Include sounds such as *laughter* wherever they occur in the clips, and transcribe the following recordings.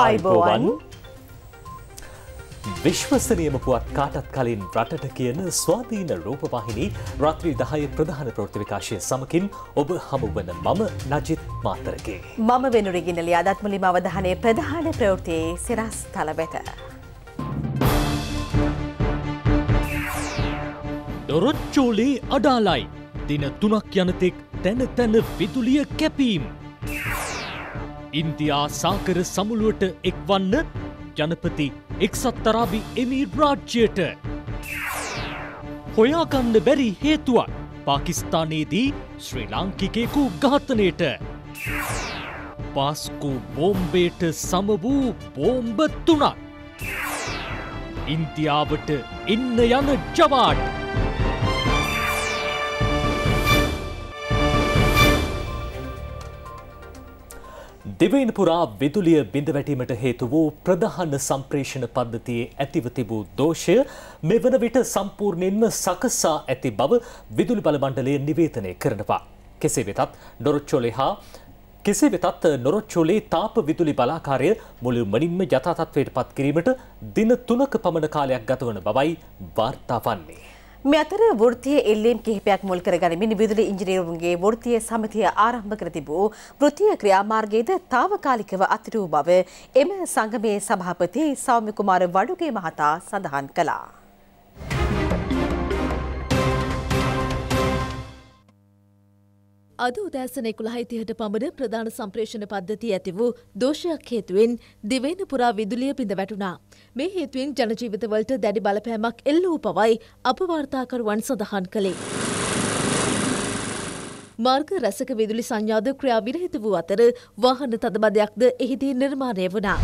අයිබෝවන් විශ්වසනයම පුවත් කාටත් කලින් රටට කියන ස්වාධීන රූපවාහිනි රාත්‍රී දහය ප්‍රධාන ප්‍රෘතිවිකාශය සමකින් ඔබ හමුවන මම නජිත් මාතරකේ. මම වෙනුරගිනලි අදත්මලිම අවධානය ප්‍රධාන ප්‍රවෘතියේ සිරස් තලබැත. දොරොච්චෝලේ අඩාලයි දින තුනක් යනතෙක් තැන තැන විදුලිය කැපීම්. ඉන්දියා සාකර සමුළුවට එක්වන්න ජනපති එක්සත්තරාබි එමී රාජ්‍යයට. හොයාගන්න බැරි හේතුවක් පාකිස්ථානයේදී ශ්‍රී ලාංකිකෙකු ඝාතනයට. පාස්කු බෝම්බේට සම වූ බෝම්බ තුනක්. ඉන්දියාවට එන්න යන ජවාට. දෙවයින පුරා විදුලිය බිඳවැටීමට හේතු වූ ප්‍රධාන සම්ප්‍රේෂණ පද්ධතියේ ඇතිව තිබූ දෝෂය මෙවන විට සම්පූර්ණයෙන්ම සකසා ඇති බව විදුලි බල මණ්ඩලය නිවේදනය කරනවා. කෙසේ වෙතත් නොරොච්චෝලේ හා කෙසේ වෙතත් නොරොච්චෝලේ තාප විදුලි බලාකාරය මුළු මනින්ම යථාතත්වයට පත් කිරීමට දින තුනක පමණ කාලයක් ගතවන බවයි වාර්තා වන්නේ. මේ අතර වෘත්තීය එල්ලීම් කිහිපයක් මුල් කරගනිමින් විදුලි ඉංජිනේරුන්ගේ වෘත්තීය සමිතිය ආරම්භ කර තිබූ වෘත්තීය ක්‍රියාමාර්ගයේද తాවකාලිකව අතිරූ බව එම සංගමේ සභාපති සෞම්‍ය කුමාර වඩුගේ මහතා සඳහන් කළා. අද උදෑසන එකුළහයි තිහට පමණ ප්‍රධාන සම්ප්‍රේෂණ පද්ධති ඇති වූ දෝෂයක් හේතුවෙන් දිවයින පුරා විදුලිය පිඳ වැටුණා. මේ හේතුවෙන් ජනජීවිතවලට දැඩි බලපෑමක් එල්ල වූ පවයි අපවාර්තාකරුවන් සඳහන් කළේ. මාර්ග රැසක විදුලි සංඥාද ක්‍රියා විරහිත වූ අතර වාහන තදබදයක්ද එහිදී නිර්මාණය වුණා.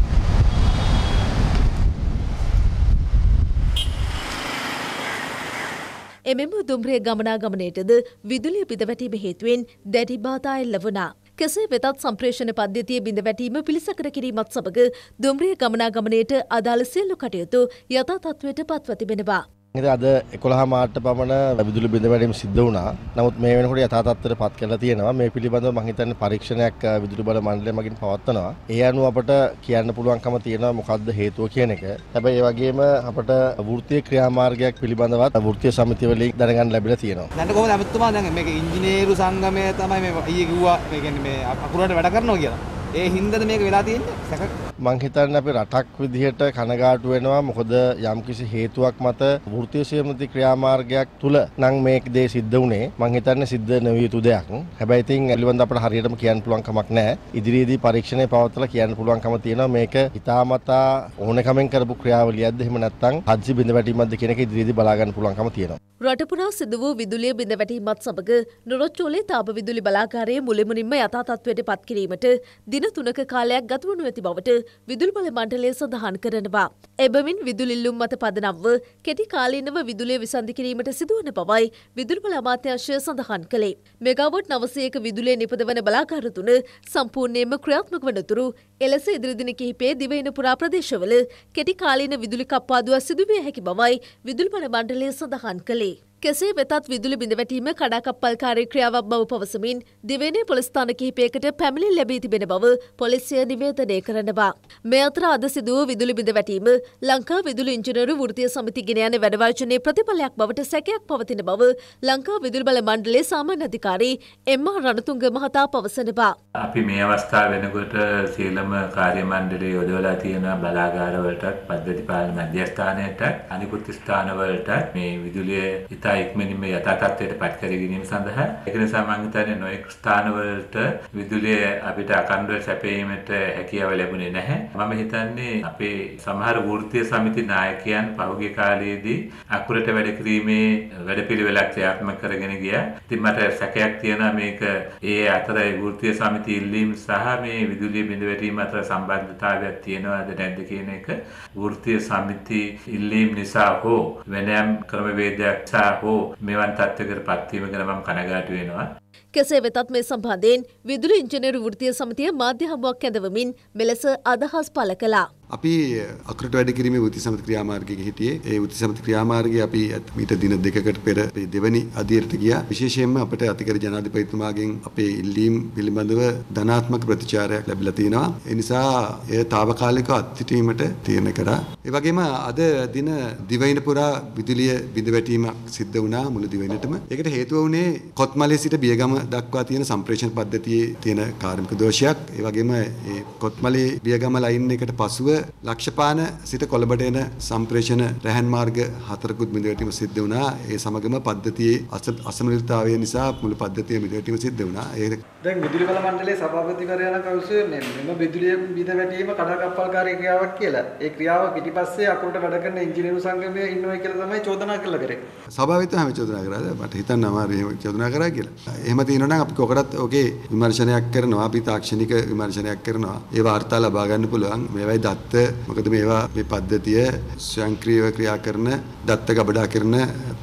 එමෙම දුම්රිය ගමනාගමනයටද විදුලිය පිදවැටීම හේතුවෙන් දැඩි බාධා එල්ල වුණා. කෙසේ වෙතත් සම්ප්‍රේෂණ පද්ධතිය බිඳ වැටීම පිළිසකර කිරීමත් සමඟ දුම්රිය ගමනාගමනයට අදාළ සියල්ලු කටයුතු යථා තත්ත්වයට පත්ව තිබෙනවා. ඉතින් අද 11 මාර්ට පමණ විදුලි බිඳ වැටීම සිද්ධ වුණා. නමුත් මේ වෙනකොට යථා තත්ත්වයට පත් කරලා තියෙනවා. මේ පිළිබඳව මම හිතන්නේ පරීක්ෂණයක් විදුලි බල මණ්ඩලය මගින් පවත්වනවා. ඒ අනුව අපට කියන්න පුළුවන්කම තියෙනවා මොකද්ද හේතුව කියන එක. හැබැයි ඒ වගේම අපට වෘත්තීය ක්‍රියාමාර්ගයක් පිළිබඳවත් වෘත්තීය සමිතිය වලින් දැනගන්න ලැබිලා තියෙනවා. දැන් කොහොමද අමතුමා දැන් මේක ඉංජිනේරු සංගමය තමයි මේ ඊයේ කිව්වා. මේ කියන්නේ මේ අකුරට වැඩ කරනවා කියලා. ඒ හින්දද මේක වෙලා තියෙන්නේ සැක මං හිතන්නේ අපි රටක් විදිහට කනගාටු වෙනවා මොකද යම්කිසි හේතුවක් මත වෘත්තීය සමෘද්ධි ක්‍රියාමාර්ගයක් තුල නම් මේ දේ සිද්ධ වුණේ මං හිතන්නේ සිද්ධ නොවිය යුතු දෙයක්. හැබැයි ඉතින් එළිවන්ද අපිට හරියටම කියන්න පුළුවන් කමක් නැහැ. ඉදිරියේදී පරීක්ෂණය පවත්වලා කියන්න පුළුවන්කම තියෙනවා මේක හිතාමතා ඕනකමෙන් කරපු ක්‍රියාවලියක්ද එහෙම නැත්නම් හදිසි බිඳ වැටීමක්ද කියන එක ඉදිරියේදී බලා ගන්න පුළුවන්කම තියෙනවා. රටපුරා සිදු වූ විදුලිය බිඳවැටීමත් සමඟ නොරොච්චෝලේ තාප විදුලි බලාකාරයේ මුලිමුලින්ම යථාතත්වයට පත්කිරීමට දින තුනක කාලයක් ගතවනු ඇති බවට විදුලි බල මණ්ඩලය සඳහන් කරනවා. එබැවින් විදුලිල්ලුම් මත පදනම්ව කෙටි කාලීනව විදුලිය විසන්ධි කිරීමට සිදුවන බවයි විදුලි බල අමාත්‍යංශය සඳහන් කළේ. මෙගාවොට් නවසයක විදුලිය නිපදවන බලාකාර තුන සම්පූර්ණයෙන්ම ක්‍රියාත්මක වනතුරු එලෙස ඉදිරිදින කිහිපේ දිවයින පුරා ප්‍රදේශවල කෙටි කාලීන විදුලි කප්පාදුවක් සිදුවිය හැකි බවයි විදුලි බල මණ්ඩලය සඳහන් කළේ. කෙසේ වෙතත් විදුලි බිඳවැටීම කඩාකප්පල්කාරී ක්‍රියාවක් බව පවසමින් දිවයිනේ පොලිස් ස්ථාන කිහිපයකට පැමිණිලි ලැබී තිබෙන බව පොලිසිය නිවේදනය කරනවා. මේ අතර අද සිදු වූ විදුලි බිඳවැටීම ලංකා විදුලි ඉංජිනේරු වෘත්තීය සමිති ගෙන යන වැඩවර්ජනයේ ප්‍රතිඵලයක් බවට සැකයක් පවතින බව ලංකා විදුලි බල මණ්ඩලයේ සාමාන්‍ය අධිකාරී එම් ආර් රණතුංග මහතා පවසනවා. අපි මේ අවස්ථාව වෙනකොට සීලම කාර්ය මණ්ඩලය යොදවලා තියෙන බලාගාරවලටත් පද්ධති පාලන මධ්‍යස්ථානයටත් අනිකුත් ස්ථානවලටත් මේ විදුලිය ඉතා ඉක්මනින් මේ යථා තත්ත්වයට පත් කර ගැනීම සඳහා ඒක නිසා මම හිතන්නේ නොඑක් ස්ථානවලට විදුලිය අපිට අකණ්ඩව සැපයීමට හැකියාව ලැබුණේ නැහැ. මම හිතන්නේ අපේ සමහර වෘත්තීය සමිති නායකයන් පහුගිය කාලයේදී අකුරට වැඩ කිරීමේ වැඩපිළිවෙලක් ක්‍රියාත්මක කරගෙන ගියා. ඉතින් මට සැකයක් තියෙනවා මේක ඒ අතර වෘත්තීය සමිති ඉල්ලීම් සහ මේ විදුලිය බිඳ වැටීම අතර සම්බන්ධතාවයක් තියෙනවද නැද්ද කියන එක වෘත්තීය සමිති ඉල්ලීම් නිසා හෝ වෙනයම් ක්‍රමවේදයක් නිසා හෝ මෙවන් තත්ත්වකට පත්වීම ගැන මම කනගාටු වෙනවා. කෙසේ වෙතත් මේ සම්බන්ධයෙන් විදුලි ඉංජිනේරු වෘත්තීය සමිතිය මාධ්‍ය හමුවක් ඇඳවමින් මෙලෙස අදහස් පළ කළා. අපි අකරට වැඩ කිරීමේ වෘත්ති සමිති ක්‍රියාමාර්ගයේ හිටියේ. ඒ වෘත්ති සමිති ක්‍රියාමාර්ගයේ අපි මීට දින දෙකකට පෙර දෙවැනි අධීරයට ගියා. විශේෂයෙන්ම අපට අතිකර ජනාධිපතිතුමාගෙන් අපේ ඉල්ලීම් පිළිබඳව ධනාත්මක ප්‍රතිචාරයක් ලැබිලා තියෙනවා. ඒ නිසා එය తాවකාලිකව අත්හිටීමට තීරණය කරා. ඒ වගේම අද දින දිවයින පුරා විදුලිය බිඳ වැටීමක් සිද්ධ වුණා මුළු දිවයිනටම. ඒකට හේතුව වුණේ කොත්මලේ සිට බියගම දක්වා තියෙන සම්ප්‍රේෂණ පද්ධතියේ තියෙන කාර්මික දෝෂයක්. ඒ වගේම ඒ කොත්මලේ බියගම ලයින් එකට පසුව ලක්ෂපාන සිට කොළඹට එන සම්ප්‍රේෂණ රැහන් මාර්ග හතරකුත් මිදවැටීම සිද්ධ වුණා. ඒ සමගම පද්ධතියේ අසමලිතතාවය නිසා මුළු පද්ධතිය මිදවැටීම සිද්ධ වුණා. ඒ දැන් විදුලි බල මණ්ඩලයේ සභාපතිවරයා කවුසේ මේ මෙම විදුලිය මිදවැටීම කඩකප්පල්කාරී ක්‍රියාවක් කියලා. ඒ ක්‍රියාව පිටිපස්සේ අකුරට වැඩ කරන ඉංජිනේරු සංගමය ඉන්නවයි කියලා තමයි චෝදනා කළා කරේ. ස්වභාවිකව හැම චෝදනා කරාද? මට හිතන්න අමාරුයි එහෙම චෝදනා කරා කියලා. එහෙම තියෙනවා නම් අපි කොකටත් ඔකේ විමර්ශනයක් කරනවා. අපි තාක්ෂණික විමර්ශනයක් කරනවා. ඒ වාර්තා ලබා ගන්න පුළුවන්. මේවයි දත් පැත්ත මොකද මේවා මේ පද්ධතිය ස්වයංක්‍රීයව ක්‍රියා කරන දත්ත ගබඩා කරන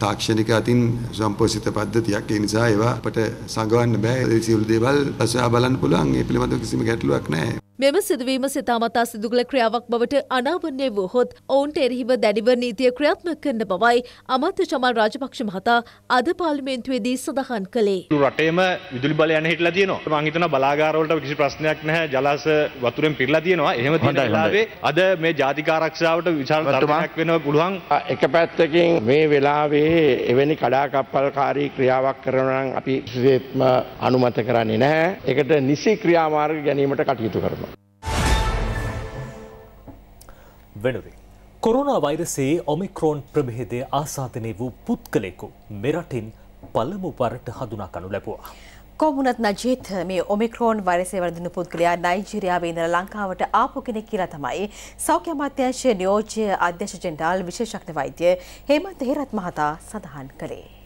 තාක්ෂණික අතින් සම්පෝෂිත පද්ධතියක් ඒ නිසා ඒවා අපට සංගවන්න බෑ ඒ සියලු දේවල් පසුවා බලන්න පුළුවන් ඒ පිළිබඳව කිසිම ගැටලුවක් නැහැ මෙම සිදුවීම සිතාමතා සිදුගල ක්‍රියාවක් බවට අනාවන්නේ වූ හොත් ඔවුන්ට එරෙහිව දැඩිව නීතිය ක්‍රියාත්මක කරන බවයි අමාත්‍ය චමල් රාජපක්ෂ මහතා අද පාර්ලිමේන්තුවේදී සඳහන් කළේ. රටේම විදුලි බලයන් හිටලා තියෙනවා. මම හිතනවා බලාගාරවලට කිසි ප්‍රශ්නයක් නැහැ. ජලාශ වතුරෙන් පිරලා තියෙනවා. එහෙම තියෙන වෙලාවේ අද මේ ජාතික ආරක්ෂාවට විශාල තරමක් වෙන්න පුළුවන්. එක පැත්තකින් මේ වෙලාවේ එවැනි කඩාකප්පල්කාරී ක්‍රියාවක් කරනවා නම් අපි කිසිසේත්ම අනුමත කරන්නේ නැහැ. ඒකට නිසි ක්‍රියාමාර්ග ගැනීමට කටයුතු කරනවා. වෙනුරේ. කොරුණා වෛරසයේ ඔමික්‍රෝන් ප්‍රභේදය ආසාධනය වූ පුද්ගලෙකු මෙරටින් පළමු වරට හඳුනාකනු ලැබවා. කොමුණත් නජීත් මේ ඔමික්‍රෝන් වරසේ වරදින පුද්ගලයා නයිජීරියාවේ ඉඳලා ලංකාවට ආපු කෙනෙක් කියලා තමයි සෞඛ්‍ය අමාත්‍යාංශයේ නියෝජ්‍ය අධ්‍යක්ෂ ජෙනරාල් විශේෂඥ වෛද්‍ය හේමන්ත හේරත් මහතා සඳහන් කළේ.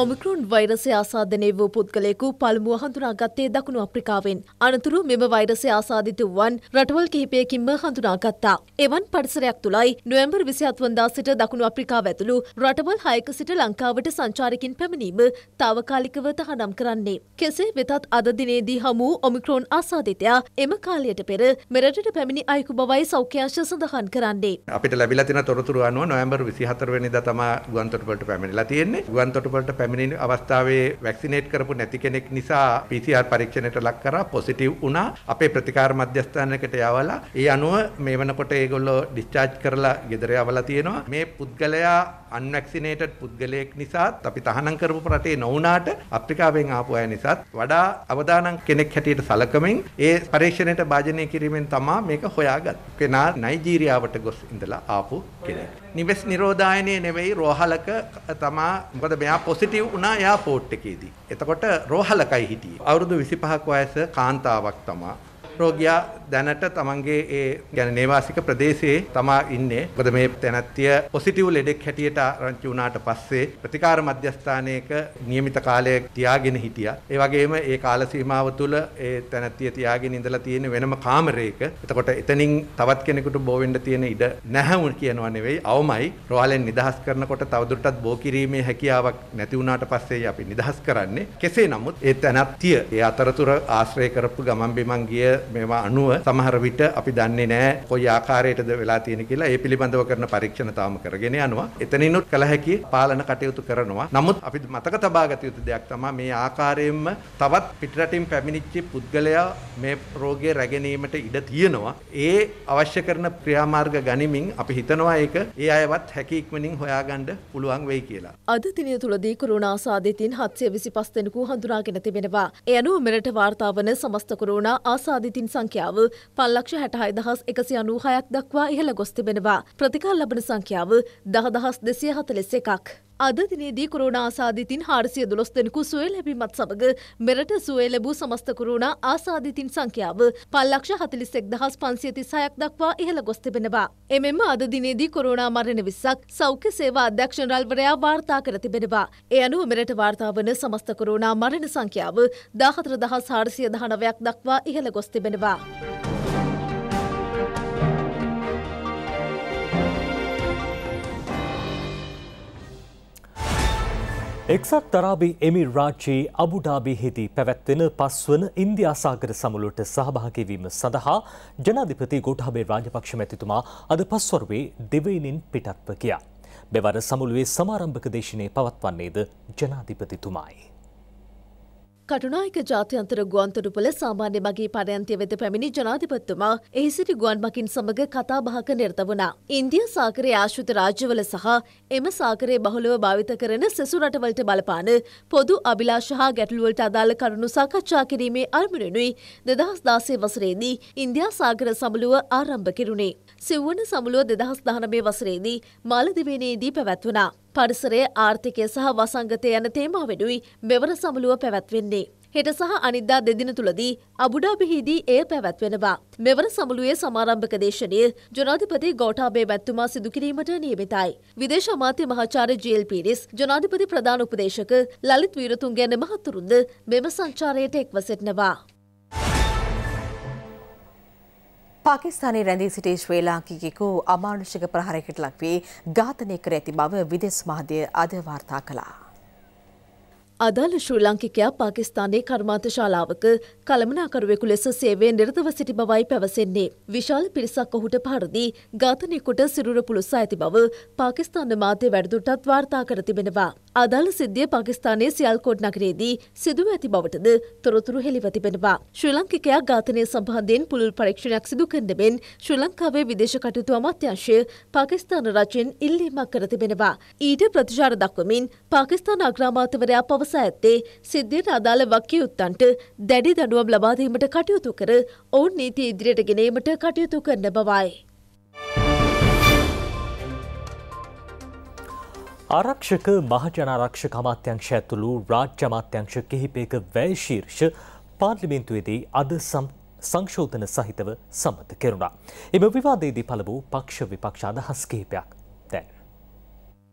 ඔමිකරුන් වෛරසය ආසාධනය වූ පුද්ගලයෙකු පළමුුව හඳුනාගත්තේ දකුණු අප්‍රිකාවෙන්. අනතුරු මෙම වෛරසය ආසාධිත වුවන් රටවල් කිහිපයකින්ම හඳුනාගත්තා. එවන් පරිසරයක් තුළයි නොවැම්බර් විසිහත්වන්දා සිට දකුණු අප්‍රිකාව ඇතුළු රටවල් හයක සිට ලංකාවට සංචාරකින් පැමිණීම තාවකාලිකව තහනම් කරන්නේ. කෙසේ වෙතත් අද දිනේදී හමු ඔමිකරෝන් ආසාධිතයා එම කාලයට පෙර මෙරටට පැමිණි අයකු බවයි සෞඛ්‍යංශ සඳහන් කරන්නේ. අපිට ලැබිලා තියෙන තොරතුරු අනුව නොවැම්බර් 24 වෙනිදා තමයි ගුවන්තොටුපළට පැමිණිලා තියෙන්නේ. ගුවන්තොටුපළට පැමිණෙන අවස්ථාවේ වැක්සිනේට් කරපු නැති කෙනෙක් නිසා PCR පරීක්ෂණයට ලක් කරා පොසිටිව් වුණා. අපේ ප්‍රතිකාර මධ්‍යස්ථානයකට යවලා ඒ අනුව මේ වෙනකොට ඒගොල්ලෝ ඩිස්චාර්ජ් කරලා ගෙදර යවලා තියෙනවා. මේ පුද්ගලයා අන්වැක්සිනේටඩ් පුද්ගලයෙක් නිසාත් අපි තහනම් කරපු රටේ නොවුනාට අප්‍රිකාවෙන් ආපු අය නිසාත් වඩා අවදානම් කෙනෙක් හැටියට සලකමින් ඒ පරීක්ෂණයට භාජනය කිරීමෙන් තමා මේක හොයාගත් කෙනා නයිජීරියාවට ගොස් ඉඳලා ආපු කෙනෙක්. නිවෙස් නිරෝධායනය නෙවෙයි රෝහලක තමා මොකද මෙයා පොසිටි පොසිටිව් වුණා එයා පෝට් එකේදී. එතකොට රෝහලකයි හිටියේ. අවුරුදු 25ක වයස කාන්තාවක් තමා රෝගයා දැනට තමන්ගේ ඒ ගැන නේවාසික ප්‍රදේශයේ තමා ඉන්නේ. මොකද මේ තැනැත්තිය පොසිටිව් ලෙඩෙක් හැටියට ආරංචි වුණාට පස්සේ ප්‍රතිකාර මධ්‍යස්ථානයක નિયમિત කාලයක් තියාගෙන හිටියා. ඒ වගේම ඒ කාල සීමාව තුළ ඒ තැනැත්තිය තියාගෙන ඉඳලා තියෙන වෙනම කාමරයක. එතකොට එතනින් තවත් කෙනෙකුට බෝ වෙන්න තියෙන ඉඩ නැහැ කියනවා නෙවෙයි අවමයි. රෝහලෙන් නිදහස් කරනකොට තවදුරටත් බෝ කිරීමේ හැකියාවක් නැති වුණාට පස්සේ අපි නිදහස් කරන්නේ. කෙසේ නමුත් ඒ තැනැත්තිය ඒ අතරතුර ආශ්‍රය කරපු ගමන් බිමන් ගිය මේවා අනුව සමහර විට අපි දන්නේ නැහැ කොයි ආකාරයටද වෙලා තියෙන කියලා ඒ පිළිබඳව කරන පරීක්ෂණ තාම කරගෙන යනවා. එතනිනුත් කළ හැකි පාලන කටයුතු කරනවා. නමුත් අපි මතක තබා ගත යුතු දෙයක් තමයි මේ ආකාරයෙන්ම තවත් පිටරටින් පැමිණිච්ච පුද්ගලයා මේ රෝගය රැගෙනීමට ඉඩ තියෙනවා. ඒ අවශ්‍ය කරන ක්‍රියාමාර්ග ගනිමින් අපි හිතනවා ඒක ඒ අයවත් හැකි ඉක්මනින් හොයාගන්න පුළුවන් වෙයි කියලා. අද දිනය තුලදී කොරෝනා ආසාදිතින් 725 දෙනෙකු හඳුනාගෙන තිබෙනවා. ඒ අනුව මෙරට වාර්තා වන සමස්ත කොරෝනා ආසාදිත සිතින් සංඛ්‍යාව පල්ලක්ෂ හැටහයි දහස් එකසි අනූහයක් දක්වා ඉහළ ගොස් තිබෙනවා. ප්‍රතිකල් ලබන සංඛ්‍යාව දහදහස් දෙසිය හතලෙස එකක්. අද දිනේදී කුරුණා ආසාදිතින් හාරසිය දුළොස් දෙනෙකු සුවය ලැබීමත් සමඟ මෙරට සුවය ලැබූ සමස්ත කුරුණා ආසාදිතින් සංඛ්‍යාව පල්ලක්ෂ හතලිස්සෙක් දහස් පන්සියති සයක් දක්වා ඉහළ ගොස් තිබෙනවා. එමෙන්ම අද දිනේදී කොරුණා මරණ විස්සක් සෞඛ්‍ය සේවා අධ්‍යක්ෂණරල්වරයා වාර්තා කර තිබෙනවා. ඒ අනුව මෙරට වාර්තා වන සමස්ත කොරුණා මරණ සංඛ්‍යාව දාහතර දහස් හාරසිය දහනවයක් දක්වා ඉහළ ගොස් තිබෙනවා. එක්සත් තරාබි එමිරාජ්‍යයේ අබුඩාබිහිදී පැවැත්වෙන පස්වන ඉන්දියාසාගර සමුළුවට සහභාගිවීම සඳහා ජනාධිපති ගෝඨාභය රාජපක්ෂ මැතිතුමා අද පස්වරුවේ දෙවයිනින් පිටත්ව කියා. මෙවර සමුළුවේ සමාරම්භක දේශනය පවත්වන්නේද ජනාධිපතිතුමායි. කටුනායක ජාත්‍යන්තර ගුවන්තොටුපල සාමාන්‍ය මගේ පරයන්තය වෙත පැමිණි ජනාධිපත්තුමා එහි සිටි ගුවන් මකින් සමග කතාබහක නිර්ත වුණා. ඉන්දිය සාකරයේ ආශ්‍රිත රාජ්‍යවල සහ එම සාකරයේ බහුලව භාවිත කරන සෙසු රටවලට බලපාන පොදු අභිලාෂ හා ගැටලුවලට අදාළ කරුණු සාකච්ඡා කිරීමේ අරමුණනුයි දෙදහස් දාසේ වසරේදී ඉන්දියා සාගර සමුළුව ආරම්භ කෙරුණේ. සිව්වන සමුළුව දෙදහස් දහනමේ වසරේදී මාලදිවේනයේදී පැවැත්වනා. පරිසරය ආර්ථිකය සහ වසංගතය යන තේමා වෙනුයි මෙවර සමුළුව පැවැත්වෙන්නේ. හෙට සහ අනිද්දා දෙදින තුළදී අබුඩාබිහිදී එය පැවැත්වෙනවා. මෙවර සමුළුවේ සමාරම්භක දේශනය ජනාධිපති ගෝටාබේ මැත්තුමා සිදුකිරීමට නියමිතයි. විදේශ අමාත්‍ය මහාචාර්ය ජීල් පීරිස් ජනාධිපති ප්‍රධාන උපදේශක ලලිත් වීරතුන්ගැන මහතුරුන්ද මෙම සංචාරයට එක්ව සිටනවා. පාකිස්ානයේ රැඳී සිටේ ශ්‍රී ලාංකිකෙකු අමානුෂික ප්‍රහාරයකට ලක්වී ඝාතනය කර ඇති බව විදෙස් මහදය අද වාර්තා කළා. අදාළ ශ්‍රී ලංකිකයා පාකිස්තානයේ කර්මාන්ත ශාලාවක කළමනාකරුවෙකු ලෙස සේවය නිරතව සිටි බවයි පැවසෙන්නේ. විශාල පිරිසක් ඔහුට පහරදී ඝාතනයකුට සිරුර පුළුසා ඇති බව පාකිස්තාන මාධ්‍ය වැඩිදුරටත් වාර්තා කර තිබෙනවා. අදාළ සිද්ධිය පාකිස්තානයේ සියල්කෝට් නගරයේදී සිදුව ඇති බවටද තොරතුරු හෙළිව තිබෙනවා. ශ්‍රී ලංකිකයා ඝාතනය සම්බන්ධයෙන් පුළුල් පරීක්ෂණයක් සිදු කරන මෙන් ශ්‍රී ලංකාවේ විදේශ කටයුතු අමාත්‍යාංශය පාකිස්තාන රජයෙන් ඉල්ලීමක් කර තිබෙනවා. ඊට ප්‍රතිචාර දක්වමින් පාකිස්තාන අග්‍රාමාත්‍යවරයා පවස සලසා ඇත්තේ සිද්ධියට අදාළ වකියුත්තන්ට දැඩි දඩුවම් ලබාදීමට කටයුතු කර ඔවුන් නීති ඉදිරියට ගෙනීමට කටයුතු කරන බවයි. ආරක්ෂක මහජනාරක්ෂක අමාත්‍යංශ ඇතුළු රාජ්‍ය අමාත්‍යංශ කිහිපයක වැය ශීර්ෂ පාර්ලිමේන්තුවේදී අද සංශෝධන සහිතව සම්මත කෙරුණා. එම විවාදයේදී පළ වූ පක්ෂ විපක්ෂ අදහස් කිහිපයක්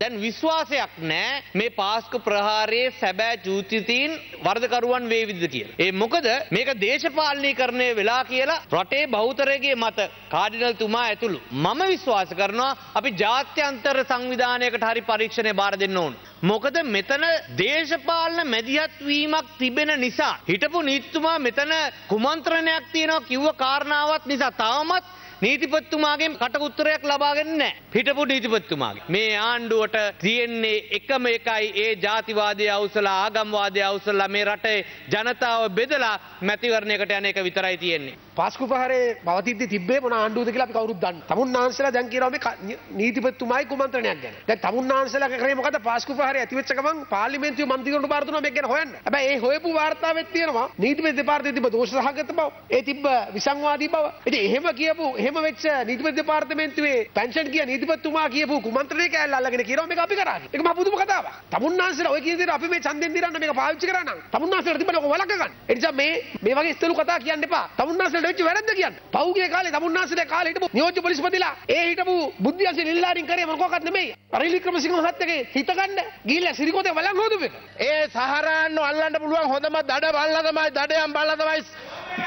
දැන් විශ්වාසයක් නෑ මේ පාස්කු ප්‍රහාරයේ සැබෑ චූතිතීන් වර්ධකරුවන් වේවිද කියලා. ඒ මොකද මේක දේශපාලනීකරණය වෙලා කියලා රටේ බෞතරයගේ මත කාඩිනල් තුමා ඇතුළු. මම විශ්වාස කරනවා අපි ජාත්‍යන්තර සංවිධානයකට හරි පරීක්ෂණය බාර දෙන්න ඕන. මොකද මෙතන දේශපාලන මැදිහත්වීමක් තිබෙන නිසා. හිටපු නීත්තුමා මෙතන කුමන්ත්‍රණයක් තියෙනවා කිව්ව කාරණාවත් නිසා තාමත් නීතිපත්තුමාගේ කට උත්තරයක් ලබාගෙන නැහැ. හිටපු නීතිපත්තුමාගේ. මේ ආණ්ඩුවට තියෙන්නේ එකම එකයි ඒ ජාතිවාදය අවසලා ආගම්වාදය අවසලා මේ රටේ ජනතාව බෙදලා මැතිවරණයකට යන එක විතරයි තියෙන්නේ. පාස්කු පහරේ පවතිද්දි තිබ්බේ මොන ආණ්ඩුවද කියලා අපි කවුරුත් දන්න. තමුන් ආන්සලා දැන් කියනවා මේ නීතිපත්තුමායි කුමන්ත්‍රණයක් ගැන. දැන් තමුන් ආන්සලා කරේ මොකද පාස්කු පහරේ ඇතිවෙච්ච ගමන් පාර්ලිමේන්තුවේ මන්ත්‍රීවරුන්ට බාර දුන්නා මේක ගැන හොයන්න. හැබැයි ඒ හොයපු වාර්තාවෙත් තියෙනවා නීතිපති දෙපාර්තමේන්තුවේ තිබ්බ දෝෂ සහගත බව, ඒ තිබ්බ විසංවාදී බව. ඉතින් එහෙම කියපු මෙහෙම වෙච්ච නීතිපති දෙපාර්තමේන්තුවේ පැන්ෂන් කිය නීතිපතිතුමා කියපු කුමන්ත්‍රණය කෑල්ල අල්ලගෙන කියනවා මේක අපි කරන්නේ. ඒක මහ පුදුම කතාවක්. තමුන්නාන්සලා ඔය කියන දේ අපි මේ ඡන්දෙන් දිරන්න මේක පාවිච්චි කරා නම් තමුන්නාන්සලා තිබ්බ ලොකෝ වලක ගන්න. ඒ නිසා මේ මේ වගේ ස්තලු කතා කියන්න එපා. තමුන්නාන්සලාට වෙච්ච වැරද්ද කියන්න. පහුගිය කාලේ තමුන්නාන්සලා කාලේ හිටපු නියෝජ්‍ය පොලිස්පතිලා ඒ හිටපු බුද්ධියන්සේ නිලධාරීන් කරේ මොකක්වත් නෙමෙයි. රනිල් වික්‍රමසිංහ මහත්තයගේ හිත ගන්න ගිහිල්ලා සිරිකොතේ වලන් හොදුවේ. ඒ සහරාන්න අල්ලන්න පුළුවන් හොඳම දඩ බල්ලා තමයි දඩයන් බල්ලා තමයි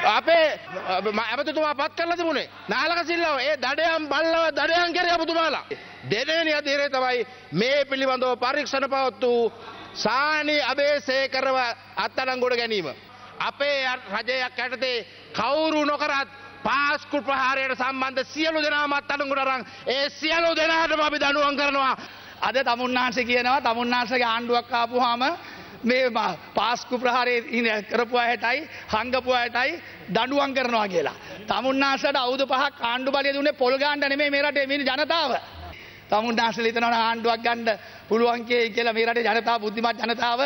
අපේ ඇමතුතුමා පත් කරලා තිබුණේ නාලක සිල්ලාව ඒ දඩයම් බල්ලව දඩයම් කරේ අපතුමාලා දෙදෙනි අධීරය තමයි මේ පිළිබඳව පරීක්ෂණ පවත්තු සානි අබේසේකරව අත්අඩංගුවට ගැනීම අපේ රජයක් යටතේ කවුරු නොකරත් පාස්කු ප්‍රහාරයට සම්බන්ධ සියලු දෙනාමත් අඩංගුට අරන් ඒ සියලු දෙනාටම අපි දනුවම් කරනවා අද තමුන්නාන්සේ කියනවා තමුන්නාන්සේගේ ආණ්ඩුවක් ආපුවාම මේ පාස්කු ප්‍රහාරය කරපු ඇයටයි හංගපු ඇයටයි දඩුවන් කරනවා කියලා. තමුන්නාසට අවුදු පහක් ආණ්ඩු බලය දුන්නේ පොල්ගාන්ට නෙමේ මේරට මිනි ජනතාව. තමුන්නාස ලිතනවන ආණ්ඩුවක් ගණ්ඩ පුළුවන්ගේ කියලා මේරට ජනතාව බුද්ධිමත් ජනතාව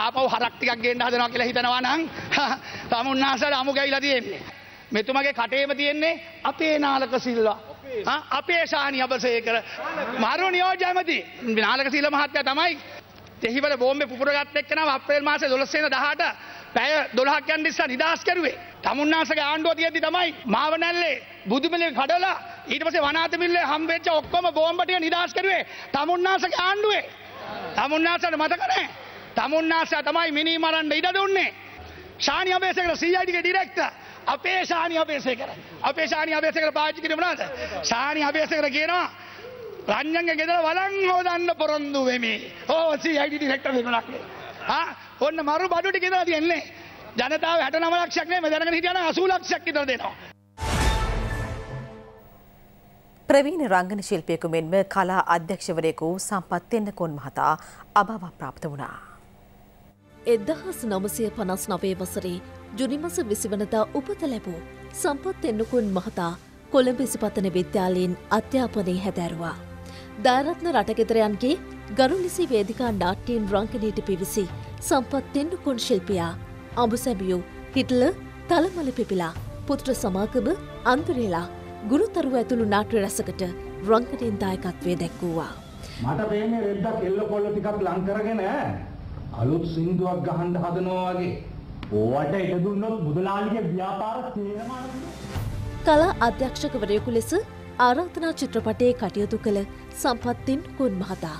ආපව හරක්ටිකක් ගෙන්ඩ හදනවා කියලා හිතනවා නං *laughs* තමුන්නාසට අමුගැවිලා තියෙන්නේ. මෙතුමගේ කටේම තියෙන්නේ අපේ නාලක සිල්වා. අපේ ශානි අපසේකර මරු නියෝජයමති නාලක සීල මහත්තය තමයි දෙහිවල බෝම්බ පුරගත් එක්කනම අප්‍රේල් මාසේ 12 වෙනිදා 18 පැය 12ක් යන ඉස්සර නිදහස් කරුවේ. තමුන්නාසගේ ආණ්ඩුව තියෙද්දි තමයි මාව නැල්ලේ බුදුමිලේ කඩලා ඊට පස්සේ වනාතමිල්ලේ හම්බෙච්ච ඔක්කොම බෝම්බ ටික නිදහස් කරුවේ තමුන්නාසගේ ආණ්ඩුවේ. තමුන්නාසට මතක නැහැ. තමුන්නාසා තමයි මිනී මරන්න ඉඩ දුන්නේ. ශානි අබේසේකර CID ගේ ඩිරෙක්ටර් අපේ ශානි අබේසේකර. අපේ ශානි අබේසේකර පාවිච්චි කරේ මොනවද? ශානි අබේසේකර කියනවා රංජංග ගෙදර වලං හෝදන්න පොරොන්දු වෙමේ. ඕ CID ඩිරෙක්ටර් දෙමලක් නේ. ආ ඔන්න මරු බඩු ටික ගෙදර තියන්නේ. ජනතාව 69 ලක්ෂයක් නේ මෙදරගෙන හිටියනම් 80 ලක්ෂයක් විතර දෙනවා. ප්‍රවීණ රංගන ශිල්පියෙකු මෙන්ම කලා අධ්‍යක්ෂවරයෙකු සම්පත් තෙන්නකෝන් මහතා අභාව ප්‍රාප්ත වුණා. එදහස් නමසය පනස් නවේ වසරේ ජුනිමස විසිවනතා උපත ලැබූ සම්පත් එන්නකුන් මහතා කොළඹ සිපතන විද්‍යාලයෙන් අධ්‍යාපනය හැදැරවා. දාරත්න රටගෙදරයන්ගේ ගරුලිසි වේදිකා නාට්‍යයෙන් රංගනීට පිවිසි සම්පත් තෙන්නුකොන් ශිල්පියා අඹුසැමියෝ හිටල තලමල පිපිලා පුත්‍ර සමාගම අන්තරේලා ගුරුතරුව ඇතුළු නාට්‍ය රැසකට රංගනයෙන් දායකත්වය දැක්වූවා. මට පේන්නේ රෙද්දක් එල්ල කොල්ල ටිකක් ලං කරගෙන අලුත් සින්දුවක් ගහන්න හදනවා වගේ. ඕවට ඉඩ දුන්නොත් මුදලාලිගේ ව්‍යාපාර තේරමාන කලා අධ්‍යක්ෂකවරයෙකු ලෙස ආරාධනා චිත්‍රපටයේ කටයුතු කළ සම්පත්තින් කුන් මහතා.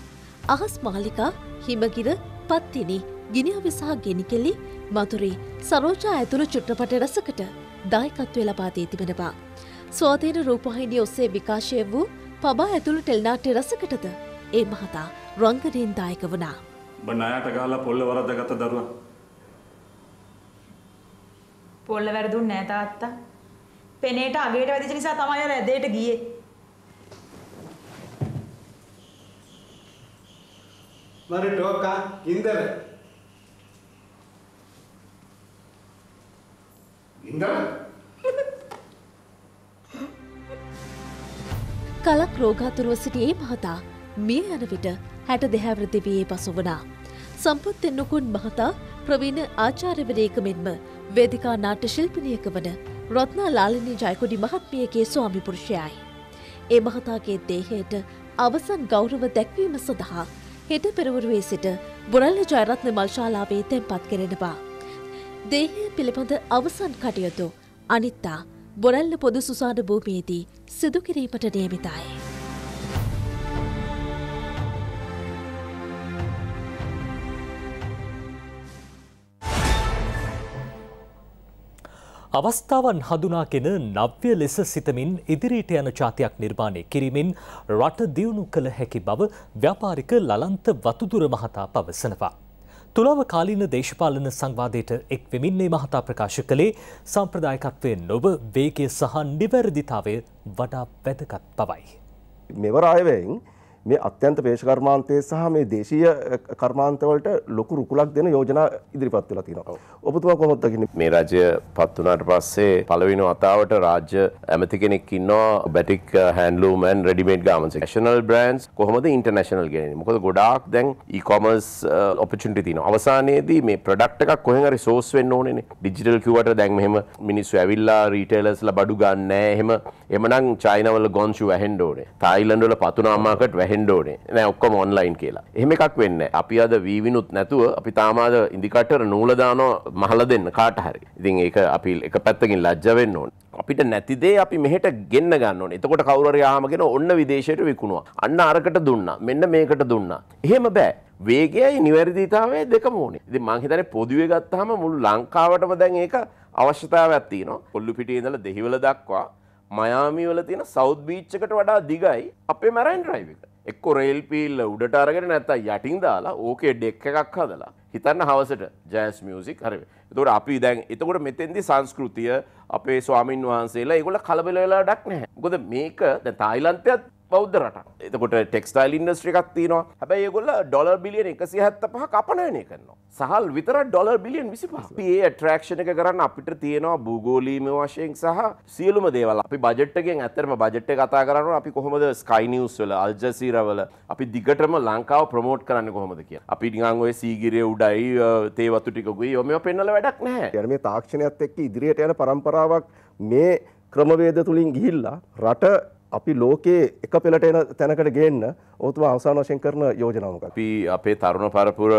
අහස් මාලිකා හිමගිර පත්තිනි ගිනිියව සහ ගෙනිකෙලි මතුරී සරෝජා ඇතුළු චුට්ටපට රසකට දායකත්වය ලබාදී තිබෙනවා. ස්වාධීන රූපහිනි ඔස්සේ විකාශය වූ පබා ඇතුළු ටෙල්නාට්‍ය රසකටද ඒ මහතා රංගරයෙන් දායක වනා. බනයාට ගාලා පොල්ල වරදගත දරුව. පොල්ල වැරදුන් නෑතාත්තා. පෙනේට අගේට වැදිච නිසා තමයි ඇදේට ගියේ. మరి టోకా గిందెల గిందెల කලක් රෝගාතුරුව සිටියේ මහතා මේ යන විට හැට දෙහැවරදිවයේ පසු වනා. සම්පත්තෙන් නොකුන් මහතා ප්‍රවීණ ආචාර්යවරයක මෙන්ම වේදිකා නාට්‍ය ශිල්පිනියක වන රොත්නා ලාලිනී ජයකොඩි මහත්මියගේ ස්වාමිපුරුෂයයි. ඒ මහතාගේ දේහයට අවසන් ගෞරව දැක්වීම සඳහා හෙට පෙරවරුවේ සිට බොරල්ල ජයරත්න මල්ශාලාවේ තැන්පත් කෙරෙනවා. දේහය පිළිබඳ අවසන් කටයුතු අනිත්තා බොරැල්ල පොදු සුසාන භූමියේදී සිදුකිරීමට නියමිතයි. අවස්ථාවන් හඳුනාගෙන නව්‍ය ලෙස සිතමින් ඉදිරියට යන ජාතියක් නිර්මාණය කිරීමෙන් රට දියුණු කළ හැකි බව ව්‍යාපාරික ලලන්ත වතුදුර මහතා පවසනවා. තුලාව කාලීන දේශපාලන සංවාදයට එක් වෙමින් මේ මහතා ප්‍රකාශ කළේ සම්ප්‍රදායකත්වය නොව වේගය සහ නිවැරදිතාවය වඩා වැදගත් බවයි. මෙවර අයවැයෙන් මේ අත්‍යන්ත පේශකර්මාන්තයේ සහ මේ දේශීය කර්මාන්තවලට ලොකු රුකුලක් දෙන යෝජනා ඉදිරිපත් වෙලා තියෙනවා. ඔබතුමා කොහොමද දකින්නේ? මේ රජය පත් වුණාට පස්සේ පළවෙනි වතාවට රාජ්‍ය ඇමති කෙනෙක් ඉන්නවා batik handloom and readymade garments. National brands කොහොමද ඉන්ටර්නැෂනල් ගෙනෙන්නේ? මොකද ගොඩාක් දැන් e-commerce opportunity තියෙනවා. අවසානයේදී මේ ප්‍රොඩක්ට් එකක් කොහෙන් හරි source වෙන්න ඕනේනේ. ඩිජිටල් කිව්වට දැන් මෙහෙම මිනිස්සු ඇවිල්ලා රීටේලර්ස්ලා බඩු ගන්නෑ. එහෙම එමනම් චයිනාවල ගොන්ෂු වැහෙන්න ඕනේ. තායිලන්ඩ් වල පතුනා මාකට් වැහෙන්න හෙන්ඩෝනේ නෑ ඔක්කොම ඔන්ලයින් කියලා එහෙම එකක් වෙන්න අපි අද වීවිනුත් නැතුව අපි තාමාද ඉදිකටර නූලදානෝ මහල දෙන්න කාට හරි ඉතින් ඒක අපි එක පැත්තකින් ලජ්ජ වෙන්න ඕන අපිට නැතිදේ අපි මෙහට ගෙන්න්න ගන්න එතකොට කවර යාමගෙන ඔන්න විදේශයට විකුණවා අන්න අරකට දුන්න මෙන්න මේකට දුන්න. එහෙම බෑ. වේගයයි නිවැරදිතාවේ දෙකම ඕනේ ඉති මංහිතන පොදුවේ ගත්තහම මුළු ලංකාවටම දැන් ඒක අවශ්‍යතාව ඇත්ති නවා කොල්ලු පිටිය ඉඳල දෙහිවල දක්වා මයාමීවල තියෙන සෞද් බීච්චකට වඩා දිගයි අපේ මැරයින් ්‍රයිවික එක්කො රේල්පිල්ල උඩට අරගෙන නැත්ත යටින් දාලා ඕකේ ඩෙක් එකක් හදලා හිතන්න හවසට ජෑස් මියසික් හරි තොට අපි දැන් එතකොට මෙතෙන්දි සංස්කෘතිය අපේ ස්වාමින් වහන්සේලා ඒගොල කලබලවෙලා ඩක් නැහැ ගොද මේක තයිලන්තයත් බෞද්ධ රට එතකොට ටෙක්ස්ටයිල් ඉන්ඩස්ට්‍රි එකක් තියෙනවා හැබැයි ඒගොල්ල ඩොලර් බිලියන එකසි හැත්ත පහ කපනයනය කරනවා සහල් විතර ඩොලර් බිලියන් විසි පහ ඒ ට්‍රක්ෂණ එක කරන්න අපිට තියෙනවා භූගෝලීම වශයෙන් සහ සියලුම දේවල් අපි බජට්ගෙන් ඇතරම බජට් කතා කරන්න අපි කොහොමද ස්කයිනිියස් වල අල්ජසීරවල අපි දිගටම ලංකාව ප්‍රමෝට් කරන්න කොහොමද කිය අපි නිගංගොය සීගිරය උඩයි තේවතු ටිකුයි යොම පෙන්නල වැඩක් නෑ යන මේ තාක්ෂණයත් එක්ක ඉදිරියට යන පරම්පරාවක් මේ ක්‍රමවේද තුළින් ගිහිල්ලා රට අපි ලෝකයේ එක පෙළට එන තැනකට ගේන්න ඔතුම අවසාන වශයෙන් කරන යෝජනාවක. අපි අපේ තරුණ පරපුර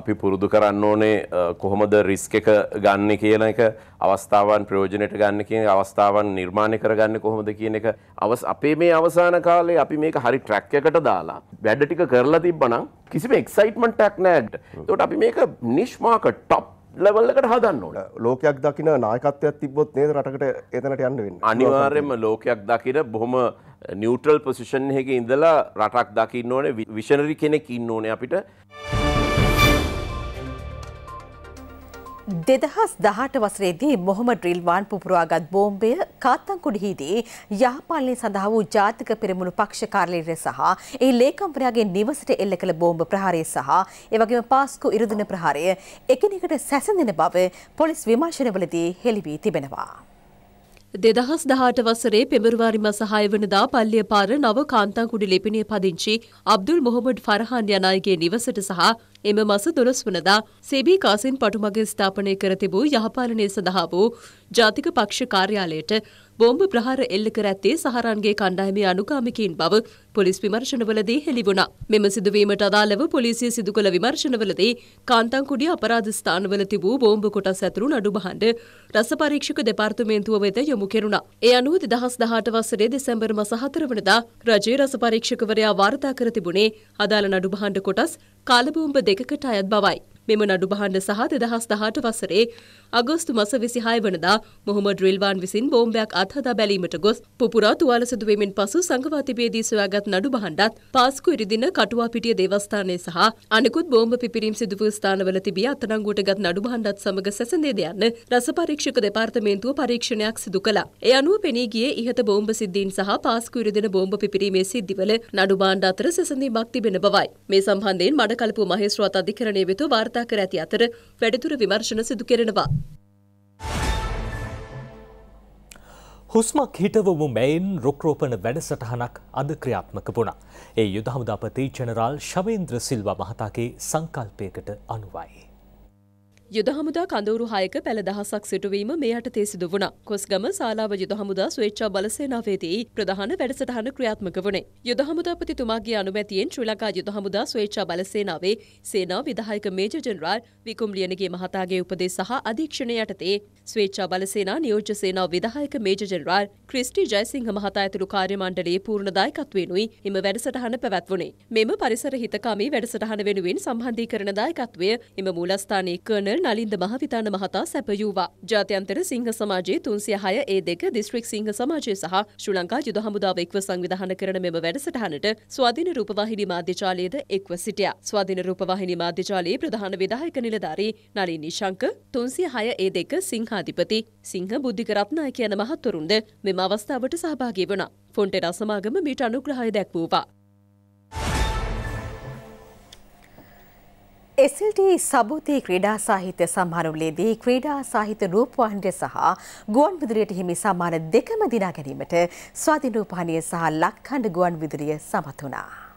අපි පුරුදු කරන්න ඕනේ කොහොමද රිස්ක එක ගන්න කියන එක අවස්ථාවන් ප්‍රයෝජනයට ගන්න කියන අවස්ථාවන් නිර්මාණය කරගන්න කොහොමද කියන එක අවස් අපේ මේ අවසාන කාලේ අපි මේක හරි ට්‍රැක් එකට දාලා වැඩ ටික කරලා තිබ්බනම් කිසිම එක්සයිට්මන්ට් එකක් නැහැ. ඒකට අපි මේක නිෂ්මාක ටොප් ලවල්ලකට හදන්න ඕට ලෝකයක් දකින නායකත්වයක් තිබොත් නේද රටකට එතනට යන්න වෙන්න අනිවාර්යම ලෝකයක් දකින බොහොම නිියවටල් පොසිෂන් එක ඉඳලා රටක් දකින්න ඕනේ විෂණරි කෙනෙක් ඉන්න ඕනේ අපිට. දෙදහස් දහට වසරේදී මොහොමඩ් රිල්වාන් පුපුරාගත් බෝම්බය කාත්තංකුඩිහිදී යහපාලනය සඳහා වූ ජාතික පෙරමුණු පක්ෂ කාර්යාලය සහ එහි ලේකම්වරයාගේ නිවසට එල්ල කළ බෝම්බ ප්‍රහාරය සහ එවැගේම පාස්කු ඉරුදින ප්‍රහාරය එකිනෙකට සැසඳෙන බව පොලිස් විමර්ශනවලදී හෙළි වී තිබෙනවා. දෙදහස් දහට වසරේ පෙමරවාරි මසහය වනදා පල්ලිය පාර නව කාන්තංකුඩි ලිපිණිය පදිංචි අබ්දුල් මොහොමඩ් ෆරහන් යනායගේ නිවසට සහ එම මස දොළොස් වනදා සෙබී කාසින් පටුමග ස්ථාපනය කර තිබූ යහපාලනය සඳහා වූ ජාතික පක්ෂ කාර්යාලයට බෝම්බ ප්‍රහාර එල්ල කර ඇත්තේ සහරන්ගේ කණ්ඩායමේ අනුගාමිකයින් බව පොලිස් විමර්ශනවලදී හෙළිවුණා. මෙම සිදුවීමට අදාළව පොලිසිය සිදු කළ විමර්ශනවලදී කාන්තාංකුඩිය අපරාධ ස්ථානවල තිබූ බෝම්බ කොටස් ඇතුළු නඩු භාණ්ඩ රස පරීක්ෂක දෙපාර්තමේන්තුව වෙත යොමු කෙරුණා. ඒ අනුව 2018 වසරේ දෙසැම්බර් මස 4 වනදා රජයේ රස පරීක්ෂකවරයා වාර්තා කර තිබුණේ අදාළ නඩු භාණ්ඩ කොටස් කාලබූම්බ දෙකකට අයත් බවයි. මෙම නඩු භාණ්ඩ සහ දෙදහස් දහට වසරේ අගෝස්තු මස විසිහය වනදා මොහොමඩ් රිල්වාන් විසින් බෝම්බයක් අත්හදා බැලීමට ගොස් පුපුරා තුවාල සිදුවීමෙන් පසු සංඝවාතිපේදී සොයාගත් නඩු බහණ්ඩත් පාස්කු ඉරිදින කටුවාපිටිය දේවස්ථානය සහ අනෙකුත් බෝම්බ පිපිරීම් සිදුවූ ස්ථානවල තිබිය අත්අඩංගුවට ගත් නඩු බහණ්ඩත් සමග සැසඳේද යන්න රස පරීක්ෂක දෙපාර්තමේන්තුව පරීක්ෂණයක් සිදු කළා. ඒ අනුව පෙනී ගියේ ඉහත බෝම්බ සිද්ධීන් සහ පාස්කු ඉරිදින බෝම්බ පිපිරීමේ සිද්ධිවල නඩු බාණ්ඩ අතර සැසඳීමක් තිබෙන බවයි. මේ සම්බන්ධයෙන් මඩකලපුව මහේස්ත්‍රාත් අධිකරණය වෙත වාර්තා කර ඇති අතර වැඩිදුර විමර්ශන සිදු කෙරෙනවා. හුස්මක් හිටවමු මැයින් රොක්රෝපන වැඩසටහනක් අද ක්‍රියාත්මක වුණා. ඒ යුදහමුදාපති ජනරාල් ශවේන්ද්‍ර සිල්වා මහතාගේ සංකල්පයකට අනුවයි. යුද හමුදා කඳවුරු හයක පැළ දහසක් සිටුවීම මේ යටතේ සිදු වුණා. කොස්ගම ශාලාව යුද හමුදා ස්වේච්ඡා බලසේනාවේදී ප්‍රධාන වැඩසටහන ක්‍රියාත්මක වුණේ. යුද හමුදාපතිතුමාගේ අනුමැතියෙන් ශ්‍රී ලංකා යුද හමුදා ස්වේච්ඡා බලසේනාවේ සේනා විධායක මේජර් ජෙනරාල් විකුම් ලියනගේ මහතාගේ උපදෙස් සහ අධීක්ෂණය යටතේ ස්වේච්ඡා බලසේනා නියෝජ්‍ය සේනා විධායක මේජර් ජෙනරාල් ක්‍රිස්ටි ජයසිංහ මහතා ඇතුළු කාර්ය මණ්ඩලයේ පූර්ණ දායකත්වයෙනුයි එම වැඩසටහන පැවැත්වුණේ. මෙම පරිසර හිතකාමී වැඩසටහන වෙනුවෙන් සම්බන්ධීකරණ දායකත්වය එම මූලස්ථානයේ කර්නල් නලින්ද මහවිතාන මහතා සැපයූවා. ජාත්‍යන්තර සිංහ සමාජයේ තුන්සිය හය ඒ දෙක දිස්ත්‍රික් සිංහ සමාජය සහ ශ්‍රී ලංකා යුද හමුදාව එක්ව සංවිධාන කරන මෙම වැඩසටහනට ස්වාධීන රූපවාහිනී මාධ්‍යජාලයේද එක්ව සිටියා. ස්වාධීන රූපවාහිනී මාධ්‍යජාලයේ ප්‍රධාන විධායක නිලධාරී නලින් නිශංක තුන්සිය හය ඒ දෙක සිංහාධිපති සිංහ බුද්ධිකරත්නාය කියන මහත්වරුන්ද මෙම අවස්ථාවට සහභාගී වුණා. ෆොන්ටෙරා සමාගම මීට අනුග්‍රහය දැක්වූවා. එස්ල්ටී සබූති ක්‍රීඩා සාහිත්‍ය සම්මානුලේදී ක්‍රීඩා සාහිත්‍ය රූපවාහිනිය සහ ගුවන් විදුලියට හිමි සම්මාන දෙකම දිනා ගැනීමට ස්වාධීන රූපවාහිනිය සහ ලක්ඛණ්ඩ ගුවන් විදුලිය සමත් වුණා.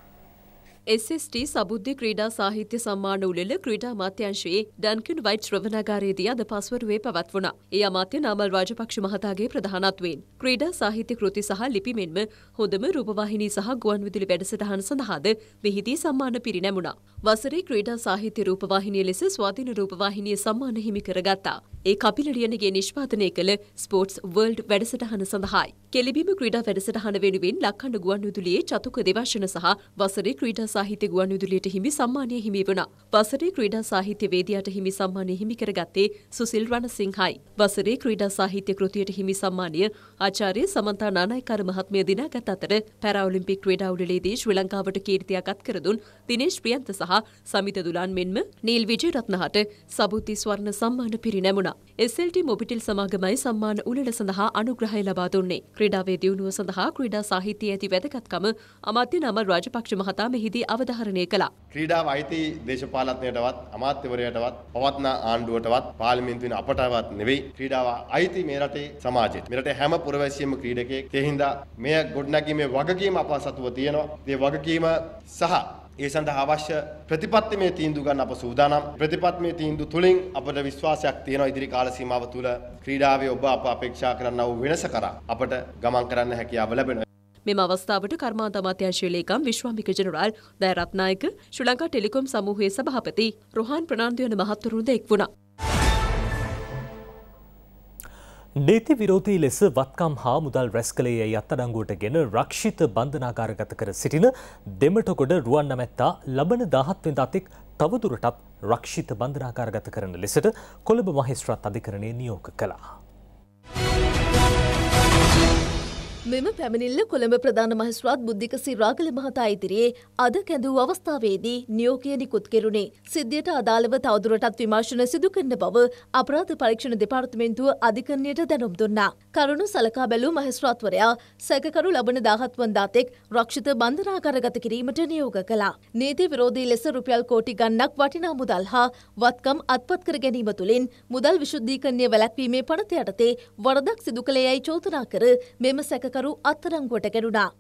SST සබුද්ධි ක්‍රීඩා සාහිත්‍ය සම්මාන උළෙල ක්‍රීඩා අමාත්‍යංශයේ ඩන්කන් වයිට් ශ්‍රවණාගාරයේදී අද පස්වරුවේ පැවැත්වුණා. ඒ අමාත්‍ය නාමල් රාජපක්ෂ මහතාගේ ප්‍රධානත්වයෙන් ක්‍රීඩා සාහිත්‍ය කෘති සහ ලිපි මෙන්ම හොඳම රූපවාහිනී සහ ගුවන්විදුලි වැඩසටහන් සඳහාද මෙහිදී සම්මාන පිරිනැමුණා. වසරේ ක්‍රීඩා සාහිත්‍ය රූපවාහිනිය ලෙස ස්වාධීන රූපවාහිනිය සම්මාන හිමි කරගත්තා. ඒ කපිල ලියනගේ නිෂ්පාදනය කළ ස්පෝර්ට්ස් වර්ල්ඩ් වැඩසටහන සඳහායි. කෙලිබිම ක්‍රීඩා වැඩසටහන වෙනුවෙන් ලක්කන්න ගුවන් විදුලියේ චතුක දෙවර්ෂණ සහ වසරේ ක්‍රීඩා සාහිත්‍ය ගුවන් විදුලියට හිමි සම්මානය හිමි වුණා. වසරේ ක්‍රීඩා සාහිත්‍ය වේදිකාට හිමි සම්මානය හිමි කරගත්තේ සුසිල් රණසිංහයි. වසරේ ක්‍රීඩා සාහිත්‍ය කෘතියට හිමි සම්මානය ආචාර්ය සමන්තා නානායකර මහත්මිය දිනාගත් අතර පැරාලිම්පික් ක්‍රීඩා උළෙලේදී ශ්‍රී ලංකාවට කීර්තියක් අත්කර දුන් දිනේශ් ප්‍රියන්ත සහ සමිත දුලාන් මෙන්ම නීල් විජයරත්නහට සබුද්ධි ස්වර්ණ සම්මාන පිරිනැමුණා. SLT මොබිටල් සමාගමයි සම්මාන උළෙල සඳහා අනුග්‍රහය ලබා දුන්නේ. ක්‍රීඩාවේ දියුණුව සඳහා ක්‍රීඩා සාහිත්‍යයේ ඇති වැදගත්කම අමාත්‍ය නම රාජපක්ෂ මහතා මෙහිදී අවධාරණය කළා. ක්‍රීඩාව අයිති දේශපාලනයටවත් අමාත්‍යවරයටවත් පවත්න ආණ්ඩුවටවත් පාර්ලිමේන්තුවෙන් අපටවත් නෙවෙයි. ක්‍රීඩාව අයිති මේ රටේ සමාජයට. මේ රටේ හැම පුරවැසියෙම ක්‍රීඩකයෙක්. ඒ හින්දා මෙය ගොඩනැගීමේ වගකීම අප සතුව තියෙනවා. ඒ වගකීම සහ ඒ සඳහා අවශ්‍ය ප්‍රතිපත්තිමය තීන්දුව ගන්න අප සූදානම්. ප්‍රතිපත්තිමය තීන්දුව තුලින් අපට විශ්වාසයක් තියෙනවා ඉදිරි කාල සීමාව තුළ ක්‍රීඩාවේ ඔබ අප අපේක්ෂා කරන්නා වූ වෙනස කරා අපට ගමන් කරන්න හැකියාව ලැබෙනවා. මෙම අවස්ථාවට කර්මාන්ත අමාත්‍යංශයේ ලේකම් විශ්වාමික ජෙනරාල් දයරත්නායක ශ්‍රී ලංකා ටෙලිකොම් සමූහයේ සභාපති රොහාන් ප්‍රනාන්දු යන මහත්වරුන්ද එක් වුණා. නීති විරෝධී ලෙස වත්කම් හා මුදල් රැස් කළේ යැයි අත්අඩංගුවට ගෙන රක්ෂිත බන්ධනාගාරගත කර සිටින දෙමටගොඩ රුවන්නමැත්තා ලබන දහත් වෙනි අතෙක් තවදුරටත් රක්ෂිත බන්ධනාගාරගත කරන ලෙසට කොළඹ මහේස්ත්‍රාත් අධිකරණය නියෝග කළා. මෙම පැමිණිල්ල කොළඹ ප්‍රධාන මහස්රාත් බුද්ධික සිරාගල මහතා ඉදිරියේ අද කැඳූ අවස්ථාවේදී නියෝගය නිකුත් කෙරුණේ. සිද්ධියට අදාළව තවදුරටත් විමර්ශන සිදු කරන බව අපරාධ පරීක්ෂණ දෙපාර්තමේන්තුව අධිකරණයට දැනුම් දුන්නා. කරුණු සලකා බැලූ මහස්රාත්වරයා සැකකරු ලබන 17 වනදා තෙක් රක්ෂිත බන්ධනාගාරගත කිරීමට නියෝග කළා. නීති විරෝධී ලෙස රුපියල් කෝටි ගණනක් වටිනා මුදල් හා වත්කම් අත්පත් කර ගැනීම තුළින් මුදල් විශුද්ධීකරණය වැළැක්වීමේ පනත යටතේ වරදක් සිදු කළේ යයි චෝදනා කර මෙම සැක විනාශකරු අත්තරංගුවට ගැනුණා.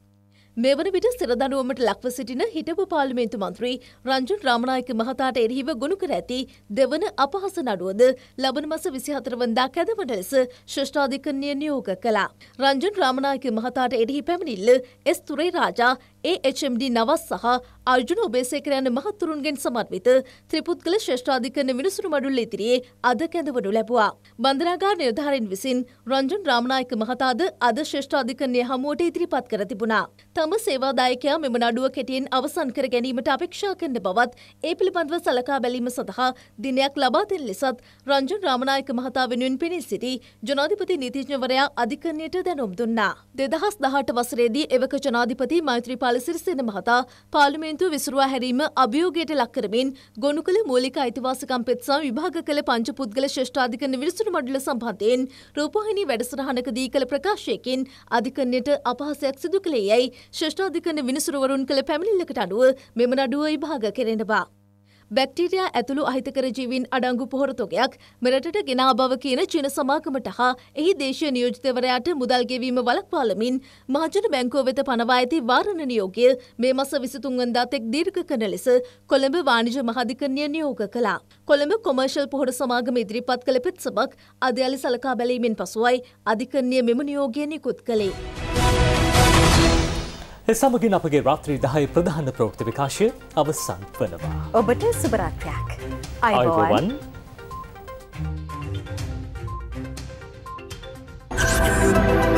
මෙවන විට සිරදනුවමට ලක්ව සිටින හිටපු පාලිමේන්තු මන්ත්‍රී රංජුන් රාමනායක මහතාට එරහිව ගොුණු කර ඇති දෙවන අපහස නඩුවද ලබන මස විසිහතරවන්දා කැදවන ලෙස ශෂ්ඨාධිකරණය නියෝග කළා. රංජුන් රාමනායක මහතාට එරහි පැමිණිල්ල එස් තුරේ රාජා AHMD නවස් සහ අර්ජුන ඔබේසේකරයන මහත්තුරුන්ගෙන් සමත්විත ත්‍රිපුද්ගල ශ්‍රෂ්ඨාධිකරන මිනිසුරු මඩුල්ල ඉතිරියේ අද කැඳවඩු ලැබවා. බන්ධනාගාර නිර්ධාරෙන් විසින් රංජන් රාමනායක මහතාද අද ශ්‍රෂ්ඨාධිකරණය හමුවට ඉදිරිපත් කර තිබුණා. තම සේවාදායකයා මෙම නඩුව කෙටියෙන් අවසන් කර ගැනීමට අපේක්ෂා කරන බවත් ඒ පිළිබඳව සලකා බැලීම සඳහා දිනයක් ලබා දෙන ලෙසත් රංජන් රාමනායක මහතා වෙනුවෙන් පෙනී සිටි ජනාධිපති නීතිඥවරයා අධිකරණයට දැනුම් දුන්නා. දෙදහස් දහට වසරේදී එවක ජනාධිපති මෛත්‍රීපාල ගුණාල සිරිසේන මහතා පාර්ලිමේන්තුව විසුරුවා හැරීම අභියෝගයට ලක් කරමින් ගොනු කළ මූලික අයිතිවාසිකම් පෙත්සම විභාග කළ පංච පුද්ගල ශ්‍රේෂ්ඨාධිකරණ විනිසුරු මණ්ඩල සම්බන්ධයෙන් රූපවාහිනී වැඩසටහනකදී කළ ප්‍රකාශයකින් අධිකරණයට අපහාසයක් සිදු කළේ යයි ශ්‍රේෂ්ඨාධිකරණ විනිසුරුවරුන් කළ පැමිණිල්ලකට අනුව මෙම නඩුව විභාග කෙරෙනවා. බැක්ටීරයා ඇතුළු අහිතකර ජීවින් අඩංගු පොහොරතොගයක් මෙරටට ගෙනා බව කියන චීන සමාකමට හා එහි දේශය නියෝජිතවරයාට මුදල් ගෙවීම වලක්වාලමින් මහජන බැංකෝ වෙත පනවා ඇති වාරණ නියෝගය මේ මස විසිතුන්වන්දා තෙක් දීර්ඝ කරන ලෙස කොළඹ වාණිජ මහාධිකරණය නියෝග කළා. කොළඹ කොමර්ෂල් පොහොර සමාගම ඉදිරිපත් කළ පෙත්සමක් අධ්‍යයාලි සලකා බැලීමෙන් පසුවයි අධිකරණය මෙම නියෝගය නිකුත් කළේ. සමගින් අපගේ රාත්‍රී දහය ප්‍රධාන ප්‍රෝක්ති විකාශය අවසන් වනවා. ඔබට සුබරාත්‍රයක් අයිබෝවන් Thank you.